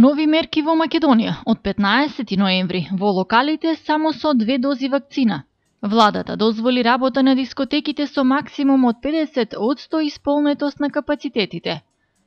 Нови мерки во Македонија од 15 ноември во локалите само со две дози вакцина. Владата дозволи работа на дискотеките со максимум од 50 од 100 исполнетост на капацитетите.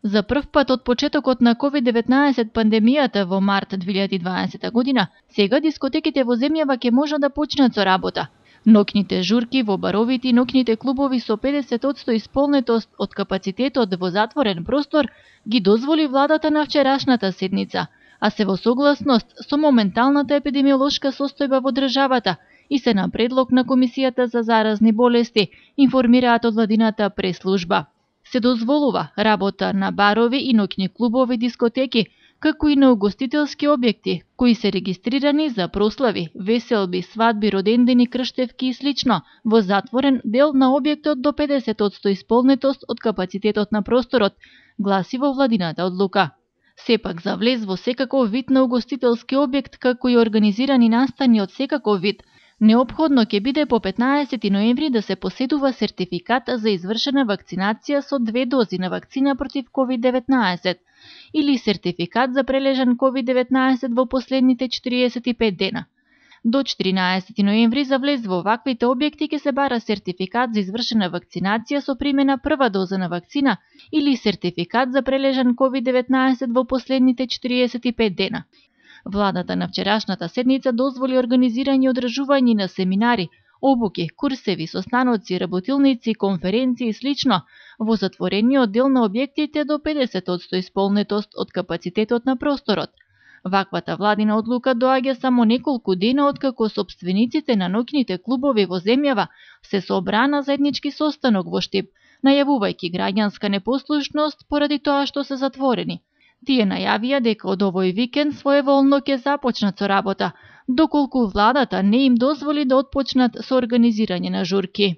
За прв пат од почетокот на COVID-19 пандемијата во март 2020 година, сега дискотеките во земјава ќе можат да почнат со работа, Нокните журки во баровите и нокните клубови со 50% исполнетост од капацитетот во затворен простор ги дозволи владата на вчерашната седница, а се во согласност со моменталната епидемиолошка состојба во државата и се на предлог на Комисијата за заразни болести, информираат од владината преслужба. Се дозволува работа на барови и ноќни клубови, дискотеки, како и на угостителски објекти, кои се регистрирани за прослави, веселби, свадби, родендени, крштевки и слично, во затворен дел на објектот до 50% исполнетост од капацитетот на просторот, гласи во владината одлука. Сепак за влез во секаков вид на угостителски објект, како и организирани настани од секаков вид – Необходно ќе биде по 15 ноември да се поседува сертификат за извршена вакцинација со две дози на вакцина против COVID-19 или сертификат за прележан COVID-19 во последните 45 дена. До 14 ноември за влез во ваквите објекти ќе се бара сертификат за извршена вакцинација со примена прва доза на вакцина или сертификат за прележан COVID-19 во последните 45 дена. Владата на вчерашната седница дозволи организирање и одржување на семинари, обуки, курсеви, состаноци, работилници, конференции и слично во затворениот дел на објектите до 50% исполнетост од капацитетот на просторот. Ваквата владина одлука доаѓа само неколку дена откако собствениците на ноќните клубови во земјава се собраа на заеднички состанок во Штип, најавувајќи граѓанска непослушност поради тоа што се затворени – Тие најавија дека од овој викенд своеволно ќе започнат со работа, доколку владата не им дозволи да отпочнат со организирање на журки.